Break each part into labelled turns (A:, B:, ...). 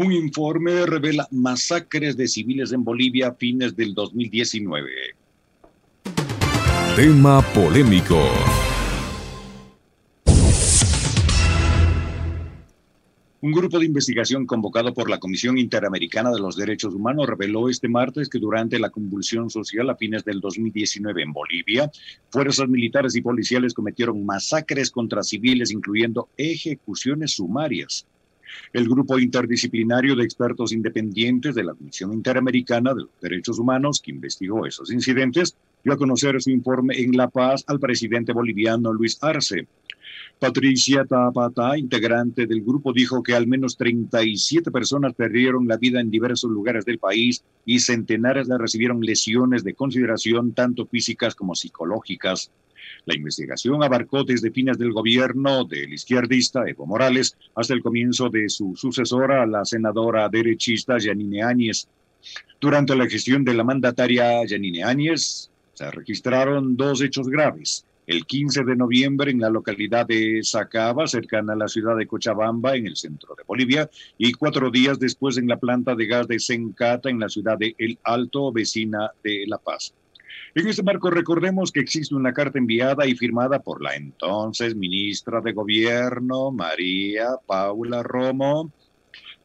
A: Un informe revela masacres de civiles en Bolivia a fines del 2019. Tema polémico. Un grupo de investigación convocado por la Comisión Interamericana de los Derechos Humanos reveló este martes que durante la convulsión social a fines del 2019 en Bolivia, fuerzas militares y policiales cometieron masacres contra civiles, incluyendo ejecuciones sumarias. El grupo interdisciplinario de expertos independientes de la Comisión Interamericana de los Derechos Humanos, que investigó esos incidentes, dio a conocer su informe en La Paz al presidente boliviano Luis Arce. Patricia Tapata, integrante del grupo, dijo que al menos 37 personas perdieron la vida en diversos lugares del país y centenares recibieron lesiones de consideración tanto físicas como psicológicas. La investigación abarcó desde fines del gobierno del izquierdista Evo Morales hasta el comienzo de su sucesora, la senadora derechista Yanine Áñez. Durante la gestión de la mandataria Yanine Áñez, se registraron dos hechos graves. El 15 de noviembre en la localidad de Sacaba, cercana a la ciudad de Cochabamba, en el centro de Bolivia, y cuatro días después en la planta de gas de Sencata, en la ciudad de El Alto, vecina de La Paz. En este marco recordemos que existe una carta enviada y firmada por la entonces ministra de Gobierno, María Paula Romo,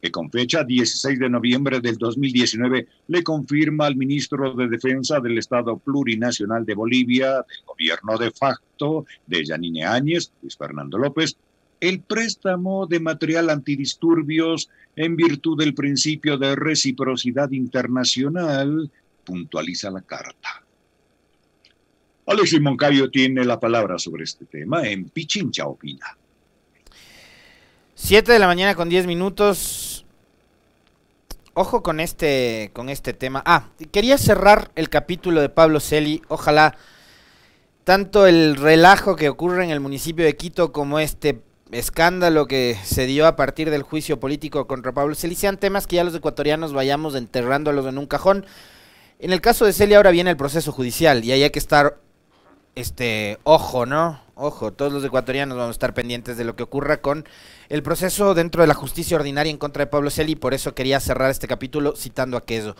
A: que con fecha 16 de noviembre del 2019 le confirma al ministro de Defensa del Estado Plurinacional de Bolivia, del gobierno de facto de Yanine Áñez, Luis Fernando López, el préstamo de material antidisturbios en virtud del principio de reciprocidad internacional, puntualiza la carta. Alexis Moncayo tiene la palabra sobre este tema en Pichincha
B: Opina. Siete de la mañana con diez minutos. Ojo con este, con este tema. Ah, quería cerrar el capítulo de Pablo Celi. Ojalá tanto el relajo que ocurre en el municipio de Quito como este escándalo que se dio a partir del juicio político contra Pablo Celi sean temas que ya los ecuatorianos vayamos enterrándolos en un cajón. En el caso de Celi ahora viene el proceso judicial y ahí hay que estar este, ojo, ¿no? Ojo, todos los ecuatorianos vamos a estar pendientes de lo que ocurra con el proceso dentro de la justicia ordinaria en contra de Pablo Celi, por eso quería cerrar este capítulo citando a Queso.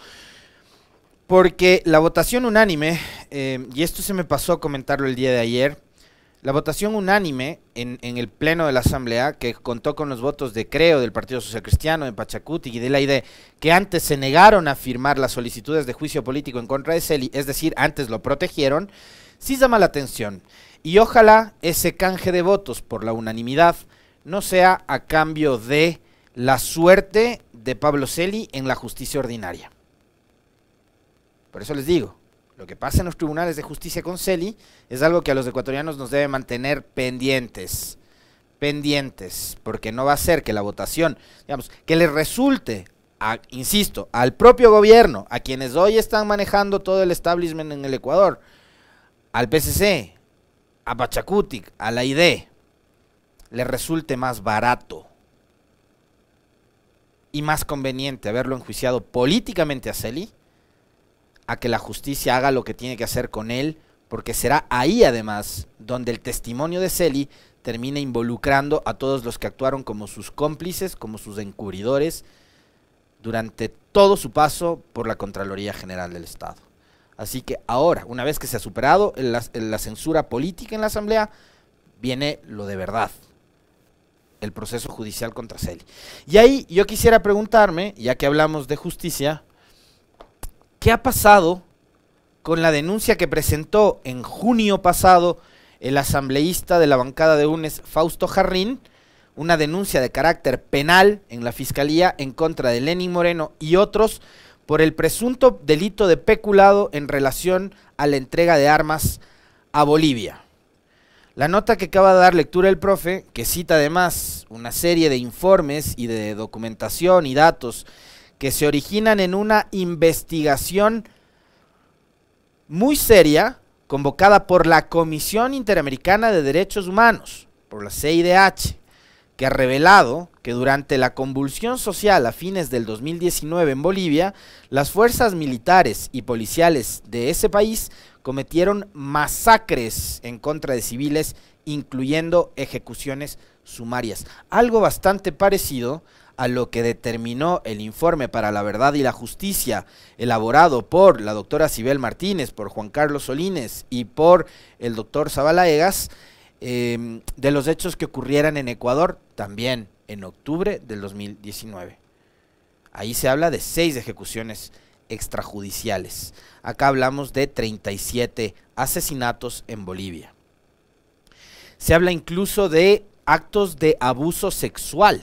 B: Porque la votación unánime, eh, y esto se me pasó a comentarlo el día de ayer, la votación unánime en, en, el Pleno de la Asamblea, que contó con los votos de Creo, del Partido Social Cristiano, de Pachacuti y de la ID, que antes se negaron a firmar las solicitudes de juicio político en contra de Celi, es decir, antes lo protegieron, sí llama la atención. Y ojalá ese canje de votos por la unanimidad no sea a cambio de la suerte de Pablo Celi en la justicia ordinaria. Por eso les digo, lo que pasa en los tribunales de justicia con Celi es algo que a los ecuatorianos nos debe mantener pendientes. Pendientes, porque no va a ser que la votación, digamos, que le resulte, insisto, al propio gobierno, a quienes hoy están manejando todo el establishment en el Ecuador, al PCC, a Pachacutic, a la ID, le resulte más barato y más conveniente haberlo enjuiciado políticamente a Celi a que la justicia haga lo que tiene que hacer con él, porque será ahí además donde el testimonio de Celi termina involucrando a todos los que actuaron como sus cómplices, como sus encubridores, durante todo su paso por la Contraloría General del Estado. Así que ahora, una vez que se ha superado la, censura política en la Asamblea, viene lo de verdad, el proceso judicial contra Celi. Y ahí yo quisiera preguntarme, ya que hablamos de justicia, ¿qué ha pasado con la denuncia que presentó en junio pasado el asambleísta de la bancada de UNES, Fausto Jarrín, una denuncia de carácter penal en la Fiscalía en contra de Lenín Moreno y otros por el presunto delito de peculado en relación a la entrega de armas a Bolivia. La nota que acaba de dar lectura el profe, que cita además una serie de informes y de documentación y datos que se originan en una investigación muy seria convocada por la Comisión Interamericana de Derechos Humanos, por la CIDH, que ha revelado que durante la convulsión social a fines del 2019 en Bolivia, las fuerzas militares y policiales de ese país cometieron masacres en contra de civiles, incluyendo ejecuciones sumarias. Algo bastante parecido a lo que determinó el informe para la verdad y la justicia elaborado por la doctora Cibel Martínez, por Juan Carlos Solínez y por el doctor Zabalaegas, Em, de los hechos que ocurrieran en Ecuador también en octubre del 2019. Ahí se habla de seis ejecuciones extrajudiciales. Acá hablamos de 37 asesinatos en Bolivia. Se habla incluso de actos de abuso sexual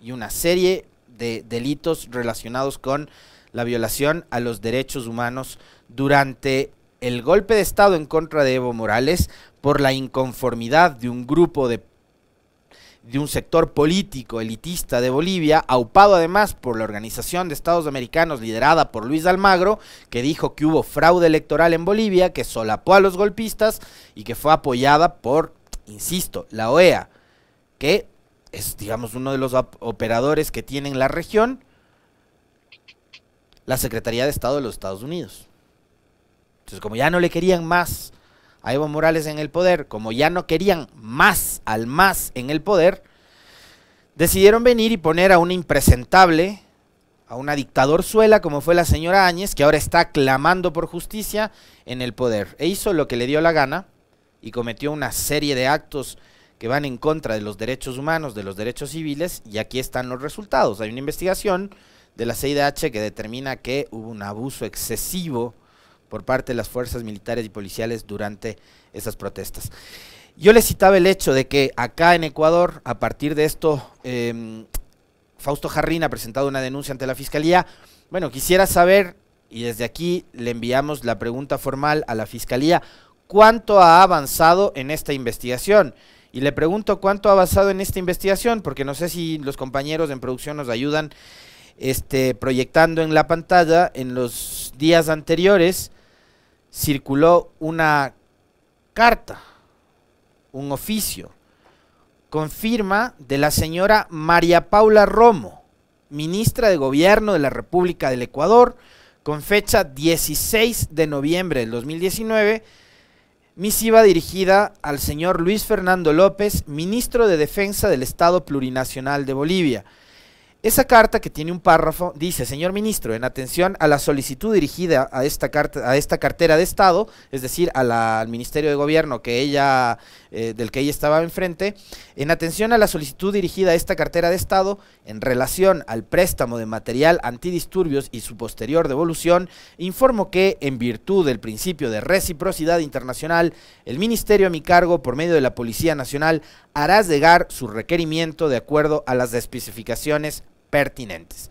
B: y una serie de delitos relacionados con la violación a los derechos humanos durante el golpe de Estado en contra de Evo Morales, por la inconformidad de un grupo de, de un sector político elitista de Bolivia, aupado además por la Organización de Estados Americanos liderada por Luis Almagro, que dijo que hubo fraude electoral en Bolivia, que solapó a los golpistas y que fue apoyada por, insisto, la OEA, que es, digamos, uno de los operadores que tiene en la región la Secretaría de Estado de los Estados Unidos. Entonces, como ya no le querían más a Evo Morales en el poder, como ya no querían más al más en el poder, decidieron venir y poner a una impresentable, a una dictadorzuela como fue la señora Áñez, que ahora está clamando por justicia en el poder. E hizo lo que le dio la gana y cometió una serie de actos que van en contra de los derechos humanos, de los derechos civiles, y aquí están los resultados. Hay una investigación de la CIDH que determina que hubo un abuso excesivo por parte de las fuerzas militares y policiales durante esas protestas. Yo les citaba el hecho de que acá en Ecuador, a partir de esto, em, Fausto Jarrín ha presentado una denuncia ante la Fiscalía. Bueno, quisiera saber, y desde aquí le enviamos la pregunta formal a la Fiscalía, ¿cuánto ha avanzado en esta investigación? Y le pregunto cuánto ha avanzado en esta investigación, porque no sé si los compañeros en producción nos ayudan este, proyectando en la pantalla en los días anteriores circuló una carta, un oficio, con firma de la señora María Paula Romo, ministra de Gobierno de la República del Ecuador, con fecha 16 de noviembre del 2019, misiva dirigida al señor Luis Fernando López, ministro de Defensa del Estado Plurinacional de Bolivia esa carta que tiene un párrafo dice, señor ministro, en atención a la solicitud dirigida a esta, carta, a esta cartera de Estado, es decir, al Ministerio de Gobierno que ella, eh, del que ella estaba enfrente, en atención a la solicitud dirigida a esta cartera de Estado en relación al préstamo de material antidisturbios y su posterior devolución, informo que, en virtud del principio de reciprocidad internacional, el Ministerio a mi cargo, por medio de la Policía Nacional, hará llegar su requerimiento de acuerdo a las especificaciones pertinentes.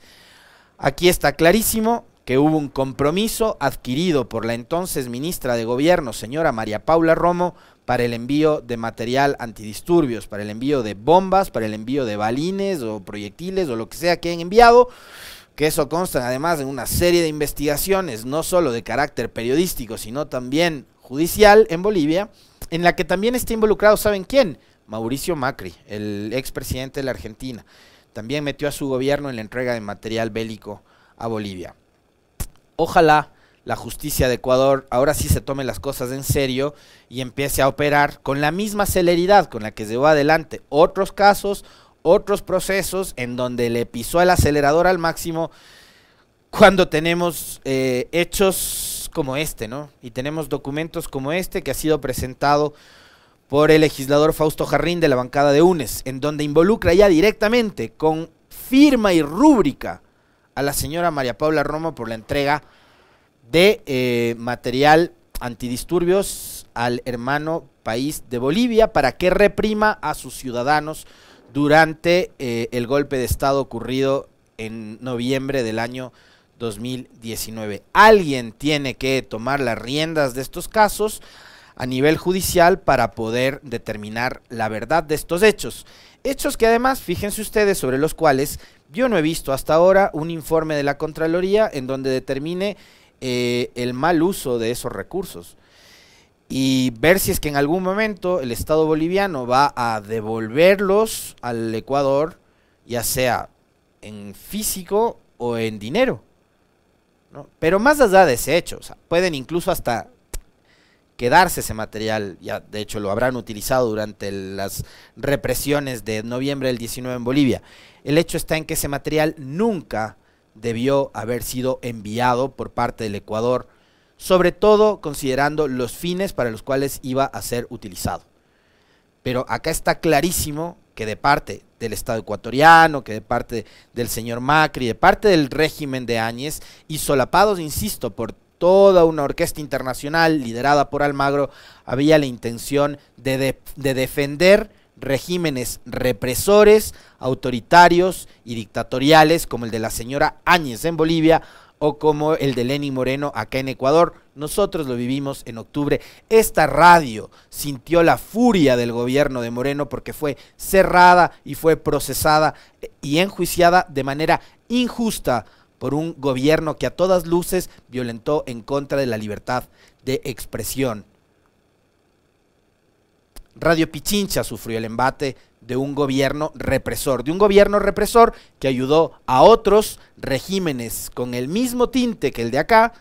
B: Aquí está clarísimo que hubo un compromiso adquirido por la entonces ministra de Gobierno, señora María Paula Romo, para el envío de material antidisturbios, para el envío de bombas, para el envío de balines o proyectiles o lo que sea que han enviado, que eso consta además en una serie de investigaciones, no solo de carácter periodístico, sino también judicial en Bolivia, en la que también está involucrado, ¿saben quién? Mauricio Macri, el expresidente de la Argentina. También metió a su gobierno en la entrega de material bélico a Bolivia. Ojalá la justicia de Ecuador ahora sí se tome las cosas en serio y empiece a operar con la misma celeridad con la que llevó adelante otros casos, otros procesos en donde le pisó el acelerador al máximo cuando tenemos eh, hechos como este, ¿no? Y tenemos documentos como este que ha sido presentado por el legislador Fausto Jarrín de la bancada de UNES, en donde involucra ya directamente con firma y rúbrica a la señora María Paula Romo por la entrega de eh, material antidisturbios al hermano país de Bolivia para que reprima a sus ciudadanos durante eh, el golpe de Estado ocurrido en noviembre del año 2019. Alguien tiene que tomar las riendas de estos casos, a nivel judicial para poder determinar la verdad de estos hechos. Hechos que además, fíjense ustedes, sobre los cuales yo no he visto hasta ahora un informe de la Contraloría en donde determine eh, el mal uso de esos recursos. Y ver si es que en algún momento el Estado boliviano va a devolverlos al Ecuador, ya sea en físico o en dinero. Pero más allá de ese hecho, pueden incluso hasta quedarse ese material, ya de hecho lo habrán utilizado durante las represiones de noviembre del 19 en Bolivia. El hecho está en que ese material nunca debió haber sido enviado por parte del Ecuador, sobre todo considerando los fines para los cuales iba a ser utilizado. Pero acá está clarísimo que de parte del Estado ecuatoriano, que de parte del señor Macri, de parte del régimen de Áñez, y solapados, insisto, por toda una orquesta internacional liderada por Almagro había la intención de, defender regímenes represores, autoritarios y dictatoriales como el de la señora Áñez en Bolivia o como el de Lenín Moreno acá en Ecuador. Nosotros lo vivimos en octubre. Esta radio sintió la furia del gobierno de Moreno porque fue cerrada y fue procesada eh, y enjuiciada de manera injusta por un gobierno que a todas luces violentó en contra de la libertad de expresión. Radio Pichincha sufrió el embate de un gobierno represor, de un gobierno represor que ayudó a otros regímenes con el mismo tinte que el de acá,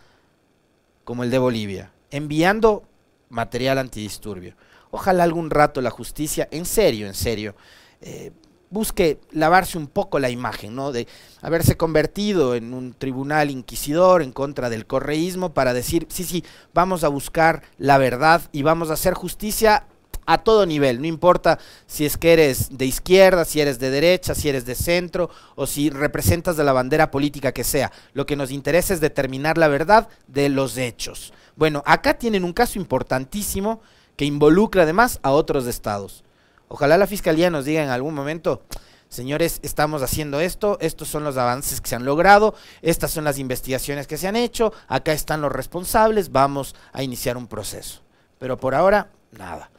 B: como el de Bolivia, enviando material antidisturbio. Ojalá algún rato la justicia, en serio, en serio, eh, busque lavarse un poco la imagen, ¿no? De haberse convertido en un tribunal inquisidor en contra del correísmo para decir, sí, sí, vamos a buscar la verdad y vamos a hacer justicia a todo nivel, no importa si es que eres de izquierda, si eres de derecha, si eres de centro o si representas de la bandera política que sea. Lo que nos interesa es determinar la verdad de los hechos. Bueno, acá tienen un caso importantísimo que involucra además a otros estados. Ojalá la fiscalía nos diga en algún momento, señores, estamos haciendo esto, estos son los avances que se han logrado, estas son las investigaciones que se han hecho, acá están los responsables, vamos a iniciar un proceso. Pero por ahora, nada.